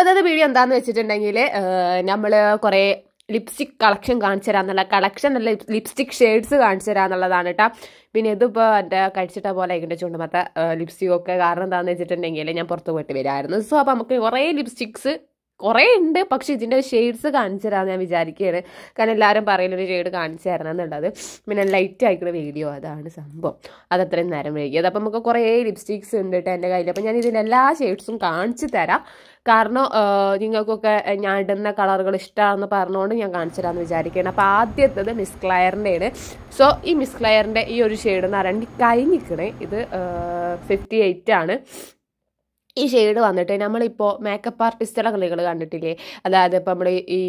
മുപ്പതത് video എന്താന്ന് വെച്ചിട്ടുണ്ടെങ്കിൽ നമ്മൾ കുറേ ലിപ്സ്റ്റിക് കളക്ഷൻ കാണിച്ചു തരാന്നുള്ള കളക്ഷൻ അല്ല ലിപ്സ്റ്റിക് ഷെയ്ഡ്സ് കാണിച്ചു തരാന്നുള്ളതാണ് കേട്ടോ പിന്നെ ഇതിപ്പോൾ എൻ്റെ കഴിച്ചിട്ട പോലെ ആയിക്കോട്ടെ ചുണ്ടുമത്ത ലിപ്സ്റ്റിക് ഒക്കെ കാരണം എന്താണെന്ന് വെച്ചിട്ടുണ്ടെങ്കിൽ ഞാൻ പുറത്ത് പോയിട്ട് വരാമായിരുന്നു സോ അപ്പോൾ നമുക്ക് കുറേ ലിപ്സ്റ്റിക്സ് കുറേ ഉണ്ട് പക്ഷേ ഇതിൻ്റെ ഷെയ്ഡ്സ് കാണിച്ചു തരാമെന്ന് ഞാൻ വിചാരിക്കുകയാണ് കാരണം എല്ലാവരും പറയുന്നൊരു ഷെയ്ഡ് കാണിച്ചു തരണം എന്നുള്ളത് പിന്നെ ലൈറ്റ് ആയിക്കുന്ന വീഡിയോ അതാണ് സംഭവം അത് അത്രയും നേരം വൈകിയത് അപ്പം നമുക്ക് കുറേ ലിപ്സ്റ്റിക്സ് ഉണ്ട് കേട്ടോ എൻ്റെ കയ്യിൽ അപ്പം ഞാൻ ഇതിൻ്റെ എല്ലാ ഷെയ്ഡ്സും കാണിച്ചു തരാം കാരണം നിങ്ങൾക്കൊക്കെ ഞാൻ ഇടുന്ന കളറുകൾ ഇഷ്ടമാണെന്ന് പറഞ്ഞുകൊണ്ട് ഞാൻ കാണിച്ചു തരാമെന്ന് വിചാരിക്കുകയാണ് അപ്പോൾ ആദ്യത്തത് മിസ് ക്ലയറിൻ്റെയാണ് സോ ഈ മിസ് ക്ലയറിൻ്റെ ഈ ഒരു ഷെയ്ഡ് എന്ന് പറയുന്നത് കൈ ഇത് ഫിഫ്റ്റി എയ്റ്റ് ആണ് ഈ ഷെയ്ഡ് വന്നിട്ട് നമ്മളിപ്പോൾ മേക്കപ്പ് ആർട്ടിസ്റ്റുകളെ കളികൾ കണ്ടിട്ടില്ലേ അതായത് ഇപ്പോൾ നമ്മൾ ഈ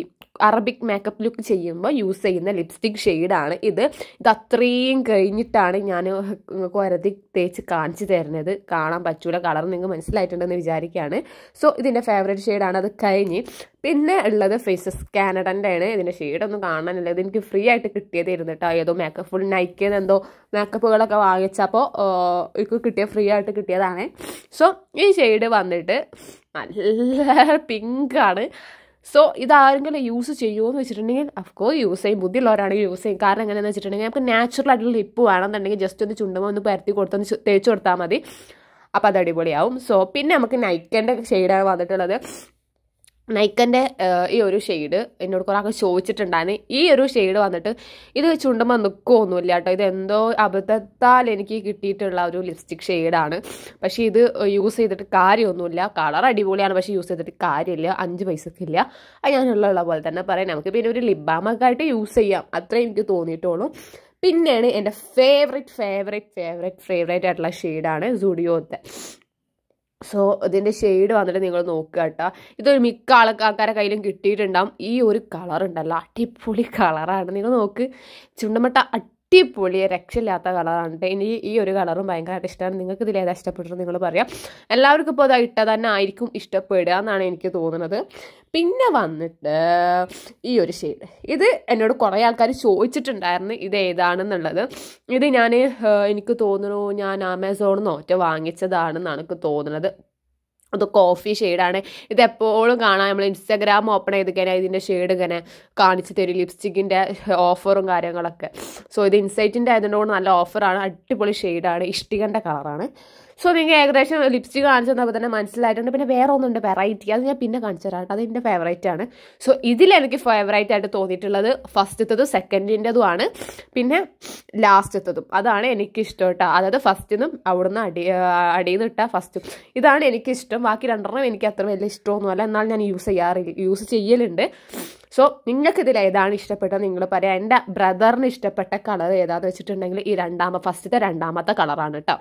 അറബിക് മേക്കപ്പ് ലുക്ക് ചെയ്യുമ്പോൾ യൂസ് ചെയ്യുന്ന ലിപ്സ്റ്റിക് ഷെയ്ഡാണ് ഇത് ഇത് അത്രയും കഴിഞ്ഞിട്ടാണ് ഞാൻ കൊരതി തേച്ച് കാണിച്ചു തരുന്നത് കാണാൻ പറ്റൂല കളർ നിങ്ങൾക്ക് മനസ്സിലായിട്ടുണ്ടെന്ന് വിചാരിക്കുകയാണ് സോ ഇതിൻ്റെ ഫേവറേറ്റ് ഷെയ്ഡാണ് അത് കഴിഞ്ഞ് പിന്നെ ഉള്ളത് ഫേസസ് കാനഡൻ്റെ ആണ് ഇതിൻ്റെ ഷെയ്ഡൊന്നും കാണാനില്ല ഇത് എനിക്ക് ഫ്രീ ആയിട്ട് കിട്ടിയതായിരുന്നു കേട്ടോ ഏതോ മേക്കപ്പ് ഫുൾ നൈക്കിയത് എന്തോ മേക്കപ്പുകളൊക്കെ വാങ്ങിച്ചപ്പോൾ എനിക്ക് കിട്ടിയ ഫ്രീ ആയിട്ട് കിട്ടിയതാണ് സോ ഈ ഷെയ്ഡ് വന്നിട്ട് നല്ല പിങ്കാണ് സോ ഇതാരെങ്കിലും യൂസ് ചെയ്യുമോ എന്ന് വെച്ചിട്ടുണ്ടെങ്കിൽ അഫ്കോഴ്സ് യൂസ് ചെയ്യും ബുദ്ധിയുള്ളവരാണെങ്കിൽ യൂസ് ചെയ്യും കാരണം എങ്ങനെയാണെന്ന് വെച്ചിട്ടുണ്ടെങ്കിൽ നമുക്ക് നാച്ചുറൽ ആയിട്ടുള്ള ലിപ്പ് വേണമെന്നുണ്ടെങ്കിൽ ജസ്റ്റ് ഒന്ന് ചുണ്ടുമോ ഒന്ന് പരത്തി കൊടുത്തൊന്ന് തേച്ച് കൊടുത്താൽ മതി അപ്പോൾ അത് അടിപൊളിയാവും സോ പിന്നെ നമുക്ക് നൈക്കേൻ്റെ ഷെയ്ഡാണ് വന്നിട്ടുള്ളത് നൈക്കൻ്റെ ഈ ഒരു ഷെയ്ഡ് എന്നോട് കുറേ ആൾക്ക് ചോദിച്ചിട്ടുണ്ടായിരുന്നു ഈ ഒരു ഷെയ്ഡ് വന്നിട്ട് ഇത് ചുണ്ടുമ്പോൾ നിൽക്കുകയൊന്നുമില്ല കേട്ടോ ഇത് എന്തോ അബദ്ധത്താൽ എനിക്ക് കിട്ടിയിട്ടുള്ള ഒരു ലിപ്സ്റ്റിക് ഷെയ്ഡാണ് പക്ഷേ ഇത് യൂസ് ചെയ്തിട്ട് കാര്യമൊന്നുമില്ല കളർ അടിപൊളിയാണ് പക്ഷേ യൂസ് ചെയ്തിട്ട് കാര്യമില്ല അഞ്ച് പൈസക്കില്ല അത് ഞാനുള്ള പോലെ തന്നെ പറയാം നമുക്ക് പിന്നെ ഒരു ലിബാമൊക്കെ ആയിട്ട് യൂസ് ചെയ്യാം അത്രേ എനിക്ക് തോന്നിയിട്ടുള്ളൂ പിന്നെയാണ് എൻ്റെ ഫേവറേറ്റ് ഫേവറേറ്റ് ഫേവറേറ്റ് ഫേവറേറ്റ് ആയിട്ടുള്ള ഷെയ്ഡാണ് സുഡിയോത്തെ സോ ഇതിൻ്റെ ഷെയ്ഡ് വന്നിട്ട് നിങ്ങൾ നോക്കുക കേട്ടോ ഇതൊരു മിക്ക ആൾക്കാരെ കയ്യിലും കിട്ടിയിട്ടുണ്ടാകും ഈ ഒരു കളർ ഉണ്ടല്ലോ അടിപൊളി കളറാണ് നിങ്ങൾ നോക്ക് ചുണ്ടമട്ട അടിപൊളി രക്ഷയില്ലാത്ത കളറാണ് കേട്ടോ ഇനി ഈ ഒരു കളറും ഭയങ്കരമായിട്ട് ഇഷ്ടമാണ് നിങ്ങൾക്ക് ഇതിൽ ഏതാ ഇഷ്ടപ്പെട്ടത് നിങ്ങൾ പറയാം എല്ലാവർക്കും ഇപ്പോൾ അത് ഇട്ട തന്നെ ആയിരിക്കും ഇഷ്ടപ്പെടുക എന്നാണ് എനിക്ക് തോന്നുന്നത് പിന്നെ വന്നിട്ട് ഈ ഒരു ഷെയ്ഡ് ഇത് എന്നോട് കുറേ ആൾക്കാർ ചോദിച്ചിട്ടുണ്ടായിരുന്നു ഇത് ഏതാണെന്നുള്ളത് ഇത് ഞാൻ എനിക്ക് തോന്നുന്നു ഞാൻ ആമസോണിൽ ഒറ്റ വാങ്ങിച്ചതാണെന്നാണ് എനിക്ക് തോന്നുന്നത് അത് കോഫി ഷെയ്ഡാണ് ഇത് എപ്പോഴും കാണാം നമ്മൾ ഇൻസ്റ്റാഗ്രാം ഓപ്പൺ ചെയ്ത് കഴിഞ്ഞാൽ ഇതിൻ്റെ ഷെയ്ഡ് ഇങ്ങനെ കാണിച്ച് തരും ലിപ്സ്റ്റിക്കിൻ്റെ ഓഫറും കാര്യങ്ങളൊക്കെ സോ ഇത് ഇൻസൈറ്റിൻ്റെ ആയതുകൊണ്ട് നല്ല ഓഫറാണ് അടിപൊളി ഷെയ്ഡാണ് ഇഷ്ടികൻ്റെ കളറാണ് സോ നിങ്ങൾക്ക് ഏകദേശം ലിപ്സ്റ്റിക് കാണിച്ചു തന്നപ്പോൾ തന്നെ മനസ്സിലായിട്ടുണ്ട് പിന്നെ വേറെ ഒന്നുണ്ട് വെറൈറ്റി അത് ഞാൻ പിന്നെ കാണിച്ചു തരാം അത് എൻ്റെ ഫേവറേറ്റ് ആണ് സോ ഇതിലെനിക്ക് ഫേവറേറ്റ് ആയിട്ട് തോന്നിയിട്ടുള്ളത് ഫസ്റ്റത്തതും സെക്കൻഡിൻ്റെതുമാണ് പിന്നെ ലാസ്റ്റത്തതും അതാണ് എനിക്കിഷ്ടം കേട്ടോ അതായത് ഫസ്റ്റിനും അവിടുന്ന് അടി അടിയിൽ നിന്ന് ഇട്ടാൽ ഫസ്റ്റും ഇതാണ് എനിക്കിഷ്ടം ബാക്കി രണ്ടെണ്ണം എനിക്ക് അത്ര വലിയ അല്ല എന്നാൽ ഞാൻ യൂസ് ചെയ്യാറില്ല യൂസ് ചെയ്യലുണ്ട് സോ നിങ്ങൾക്ക് ഏതാണ് ഇഷ്ടപ്പെട്ടത് നിങ്ങൾ പറയാം എൻ്റെ ബ്രദറിന് ഇഷ്ടപ്പെട്ട കളർ ഏതാണെന്ന് വെച്ചിട്ടുണ്ടെങ്കിൽ ഈ രണ്ടാമത്തെ ഫസ്റ്റത്തെ രണ്ടാമത്തെ കളറാണ് കേട്ടോ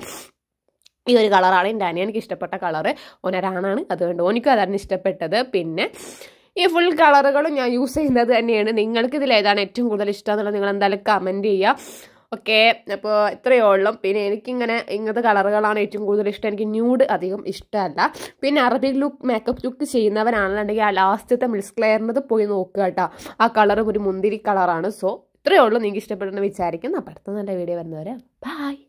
ഈ ഒരു കളറാണ് എൻ്റെ അനിയനിക്ക് ഇഷ്ടപ്പെട്ട കളറ് ഒനരാണാണ് അതുകൊണ്ട് ഓനിക്കും അതാണ് ഇഷ്ടപ്പെട്ടത് പിന്നെ ഈ ഫുൾ കളറുകളും ഞാൻ യൂസ് ചെയ്യുന്നത് തന്നെയാണ് നിങ്ങൾക്ക് ഇതിൽ ഏതാണ് ഏറ്റവും കൂടുതൽ ഇഷ്ടം എന്നുള്ളത് നിങ്ങൾ എന്തായാലും കമൻറ്റ് ചെയ്യുക ഓക്കെ അപ്പോൾ ഇത്രയേ ഉള്ളൂ പിന്നെ എനിക്കിങ്ങനെ ഇങ്ങനത്തെ കളറുകളാണ് ഏറ്റവും കൂടുതൽ ഇഷ്ടം എനിക്ക് ന്യൂഡ് അധികം ഇഷ്ടമല്ല പിന്നെ അറബിക് ലുക്ക് മേക്കപ്പ് ലുക്ക് ചെയ്യുന്നവരാണെന്നുണ്ടെങ്കിൽ ആ ലാസ്റ്റത്തെ മിൽസ് ക്ലെയറിനത് പോയി നോക്കുക കേട്ടോ ആ കളറും ഒരു മുന്തിരി കളറാണ് സോ ഇത്രയേ ഉള്ളൂ നിങ്ങൾക്ക് ഇഷ്ടപ്പെടുന്ന വിചാരിക്കുന്നു അപ്പം അടുത്ത നല്ല വീഡിയോ വരുന്നവരെ ബായ്